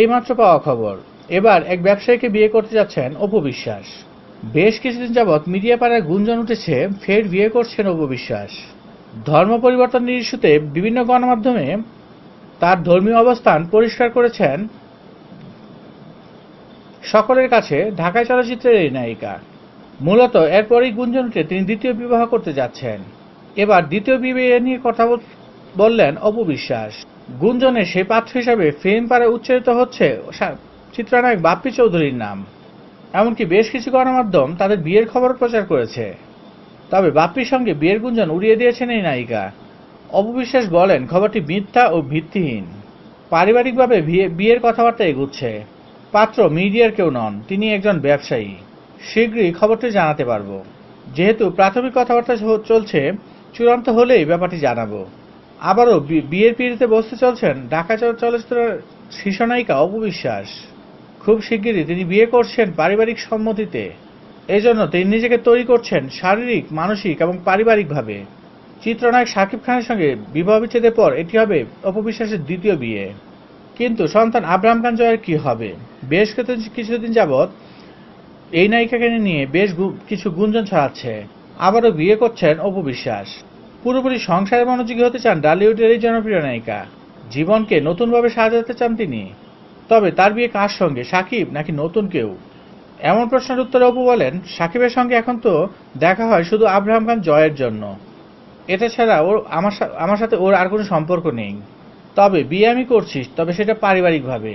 এইমাত্র পাওয়া খবর এবার এক ব্যবসায়ীকে বিয়ে করতে যাচ্ছেন অপু বিশ্বাস বেশ কিছুদিন যাবৎ মিডিয়া পাড়ায় গুঞ্জন উঠেছে ফের বিয়ে করছেন অপু বিশ্বাস ধর্ম পরিবর্তনের ইস্যুতে বিভিন্ন গণমাধ্যমে তার ধর্মীয় অবস্থান পরিষ্কার করেছেন সকলের কাছে ঢাকায় চলচ্চিত্রের এই নায়িকা মূলত এরপরই গুঞ্জন উঠে তিনি দ্বিতীয় বিবাহ করতে যাচ্ছেন এবার দ্বিতীয় বিয়ে নিয়ে কথা বললেন অপু বিশ্বাস গুঞ্জনে সে পাত্র হিসাবে ফিল্ম ফিল্মপাড়ায় উচ্চারিত হচ্ছে চিত্রনায়ক বাপ্পি চৌধুরীর নাম এমনকি বেশ কিছু গণমাধ্যম তাদের বিয়ের খবর প্রচার করেছে তবে বাপ্পির সঙ্গে বিয়ের গুঞ্জন উড়িয়ে দিয়েছেন এই নায়িকা অপবিশ্বাস বলেন খবরটি মিথ্যা ও ভিত্তিহীন পারিবারিকভাবে বিয়ের কথাবার্তা এগুচ্ছে পাত্র মিডিয়ার কেউ নন তিনি একজন ব্যবসায়ী শীঘ্রই খবরটি জানাতে পারব যেহেতু প্রাথমিক কথাবার্তা চলছে চূড়ান্ত হলেই ব্যাপারটি জানাবো আবারও বিয়ের পিড়িতে বসতে চলছেন ঢাকা চলচ্চিত্রের শীর্ষনায়িকা অপবিশ্বাস খুব শিগগিরই তিনি বিয়ে করছেন পারিবারিক সম্মতিতে এজন্য তিনি নিজেকে তৈরি করছেন শারীরিক মানসিক এবং পারিবারিকভাবে চিত্রনায়ক শাকিব খানের সঙ্গে বিবাহ বিচ্ছেদের পর এটি হবে অপবিশ্বাসের দ্বিতীয় বিয়ে কিন্তু সন্তান আব্রাহাম খান জয়ের কী হবে বেশ কিছুদিন যাবৎ এই নায়িকাকে নিয়ে বেশ কিছু গুঞ্জন ছড়াচ্ছে আবারও বিয়ে করছেন অপবিশ্বাস পুরোপুরি সংসারে মনোযোগী হতে চান ডালিউডের এই জনপ্রিয় নায়িকা জীবনকে নতুনভাবে সাজাতে চান তিনি তবে তার বিয়ে কার সঙ্গে সাকিব নাকি নতুন কেউ এমন প্রশ্নের উত্তরে অপু বলেন সাকিবের সঙ্গে এখন তো দেখা হয় শুধু আব্রাহাম খান জয়ের জন্য এটা ছাড়া ওর আমার আমার সাথে ওর আর কোনো সম্পর্ক নেই তবে বিয়ে আমি করছিস তবে সেটা পারিবারিকভাবে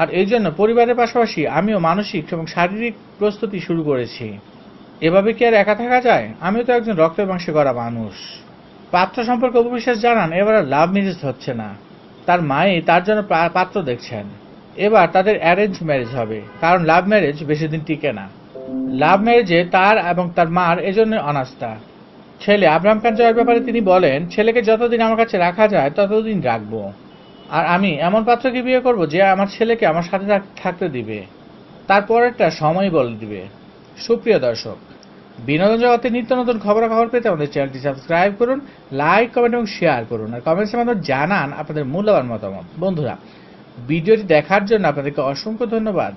আর এই জন্য পরিবারের পাশাপাশি আমিও মানসিক এবং শারীরিক প্রস্তুতি শুরু করেছি এভাবে কি আর একা থাকা যায় আমি তো একজন রক্তের মাংসে করা মানুষ পাত্র সম্পর্কে উপবিশ্বাস জানান এবার আর লাভ ম্যারেজ হচ্ছে না তার মাই তার জন্য পাত্র দেখছেন এবার তাদের অ্যারেঞ্জ ম্যারেজ হবে কারণ লাভ ম্যারেজ বেশি দিন টিকে না লাভ ম্যারেজে তার এবং তার মার এজন্য অনাস্থা ছেলে আবরাম খান জয়ের ব্যাপারে তিনি বলেন ছেলেকে যতদিন আমার কাছে রাখা যায় ততদিন রাখবো আর আমি এমন পাত্রকে বিয়ে করব যে আমার ছেলেকে আমার সাথে থাকতে দিবে তারপরেরটা সময় বলে দিবে সুপ্রিয় দর্শক বিনোদন জগতের নিত্য নতুন খবরাখবর পেতে আমাদের চ্যানেলটি সাবস্ক্রাইব করুন লাইক কমেন্ট এবং শেয়ার করুন আর কমেন্টসের মাধ্যমে জানান আপনাদের মূল্যবান মতামত বন্ধুরা ভিডিওটি দেখার জন্য আপনাদেরকে অসংখ্য ধন্যবাদ